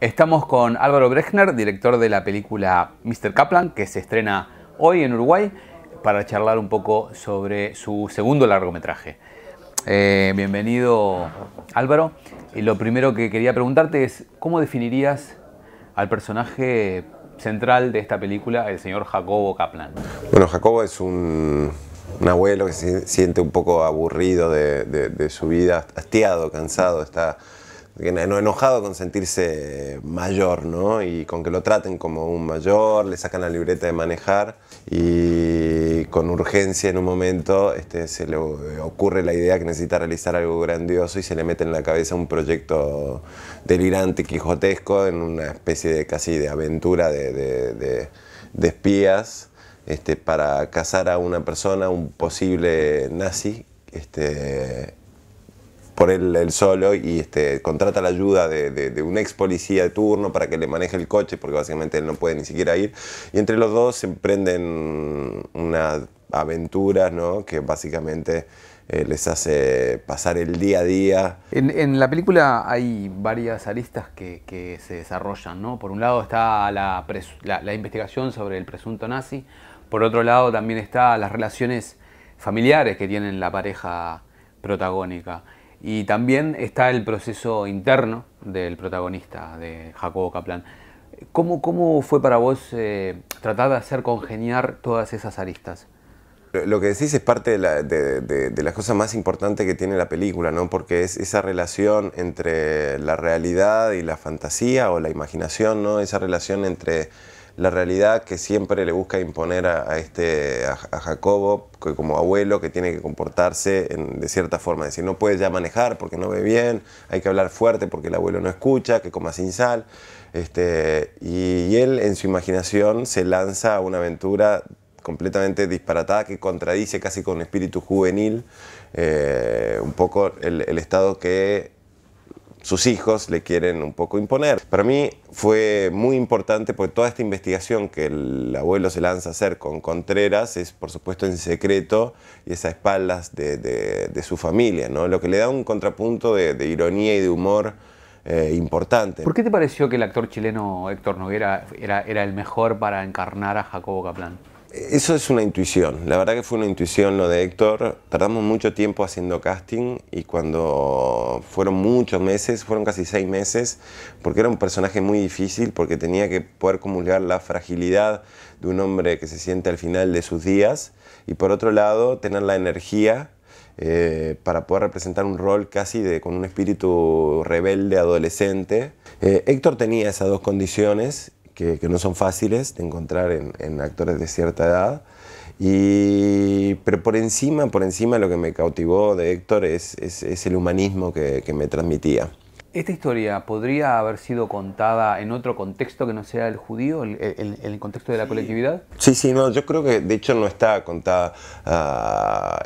Estamos con Álvaro Brechner, director de la película Mr. Kaplan, que se estrena hoy en Uruguay, para charlar un poco sobre su segundo largometraje. Eh, bienvenido, Álvaro. Y lo primero que quería preguntarte es, ¿cómo definirías al personaje central de esta película, el señor Jacobo Kaplan? Bueno, Jacobo es un, abuelo que se siente un poco aburrido de, de su vida, hastiado, cansado, está no enojado con sentirse mayor, ¿no? Y con que lo traten como un mayor, le sacan la libreta de manejar y con urgencia en un momento este, se le ocurre la idea que necesita realizar algo grandioso y se le mete en la cabeza un proyecto delirante, quijotesco, en una especie de casi de aventura de, espías este, para cazar a una persona, un posible nazi. Este, por él, solo y este, contrata la ayuda de, un ex policía de turno para que le maneje el coche, porque básicamente él no puede ni siquiera ir. Y entre los dos se emprenden unas aventuras ¿no? que básicamente eh, les hace pasar el día a día. En, la película hay varias aristas que, se desarrollan. ¿no? Por un lado está la, la, la investigación sobre el presunto nazi, por otro lado también está las relaciones familiares que tienen la pareja protagónica. Y también está el proceso interno del protagonista, de Jacobo Kaplan. ¿Cómo, cómo fue para vos eh, tratar de hacer congeniar todas esas aristas? Lo que decís es parte de, las cosas más importantes que tiene la película, ¿no? Porque es esa relación entre la realidad y la fantasía o la imaginación, ¿no? Esa relación entre la realidad que siempre le busca imponer a, este, a, Jacobo, como abuelo, que tiene que comportarse de cierta forma. Es decir, no puede ya manejar porque no ve bien, hay que hablar fuerte porque el abuelo no escucha, que coma sin sal. Este, y, él en su imaginación se lanza a una aventura completamente disparatada que contradice casi con espíritu juvenil eh, un poco el, el, estado que sus hijos le quieren un poco imponer. Para mí fue muy importante porque toda esta investigación que el abuelo se lanza a hacer con Contreras es por supuesto en secreto y es a espaldas de, su familia, ¿no? lo que le da un contrapunto de, ironía y de humor. Eh, importante. ¿Por qué te pareció que el actor chileno Héctor Noguera era, era el mejor para encarnar a Jacobo Caplán? Eso es una intuición, la verdad que fue una intuición lo de Héctor. Tardamos mucho tiempo haciendo casting y cuando fueron muchos meses, fueron casi seis meses, porque era un personaje muy difícil, porque tenía que poder comulgar la fragilidad de un hombre que se siente al final de sus días y por otro lado tener la energía eh, para poder representar un rol casi de, con un espíritu rebelde, adolescente. Eh, Héctor tenía esas dos condiciones que, no son fáciles de encontrar en, actores de cierta edad. Y, pero por encima, por encima lo que me cautivó de Héctor es, es, el humanismo que, me transmitía. ¿Esta historia podría haber sido contada en otro contexto que no sea el judío, el, el, contexto de la colectividad? Sí, sí, no, yo creo que de hecho no está contada ah,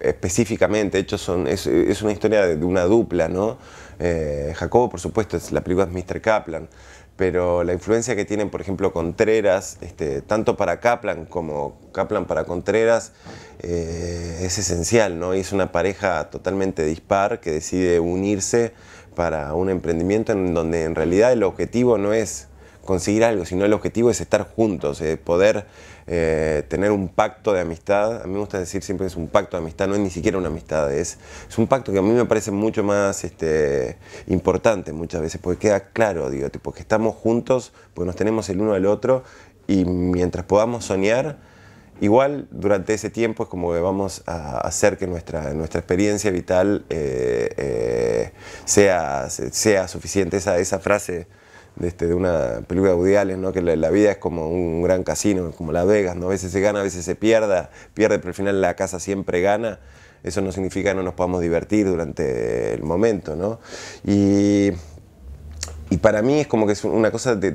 específicamente, de hecho son, es, es una historia de, una dupla, ¿no? Eh, Jacobo, por supuesto, es, la película es Mr. Kaplan, pero la influencia que tienen, por ejemplo, Contreras, este, tanto para Kaplan como Kaplan para Contreras, eh, es esencial, ¿no? Y es una pareja totalmente dispar que decide unirse para un emprendimiento en donde en realidad el objetivo no es conseguir algo, sino el objetivo es estar juntos, eh, poder eh, tener un pacto de amistad. A mí me gusta decir siempre que es un pacto de amistad, no es ni siquiera una amistad, es, es un pacto que a mí me parece mucho más este, importante muchas veces, porque queda claro, digo, tipo, que estamos juntos, porque nos tenemos el uno al otro y mientras podamos soñar, Igual durante ese tiempo es como que vamos a hacer que nuestra, nuestra experiencia vital eh, sea, sea suficiente. Esa, esa frase este, de, una película de Woody que la, vida es como un gran casino, como Las Vegas, a veces se gana, a veces se pierde pierde, pero al final la casa siempre gana. Eso no significa que no nos podamos divertir durante el momento. ¿no? Y, para mí es como que es una cosa de,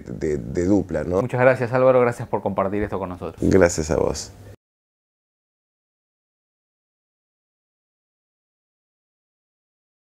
dupla. ¿no? Muchas gracias Álvaro, gracias por compartir esto con nosotros. Gracias a vos.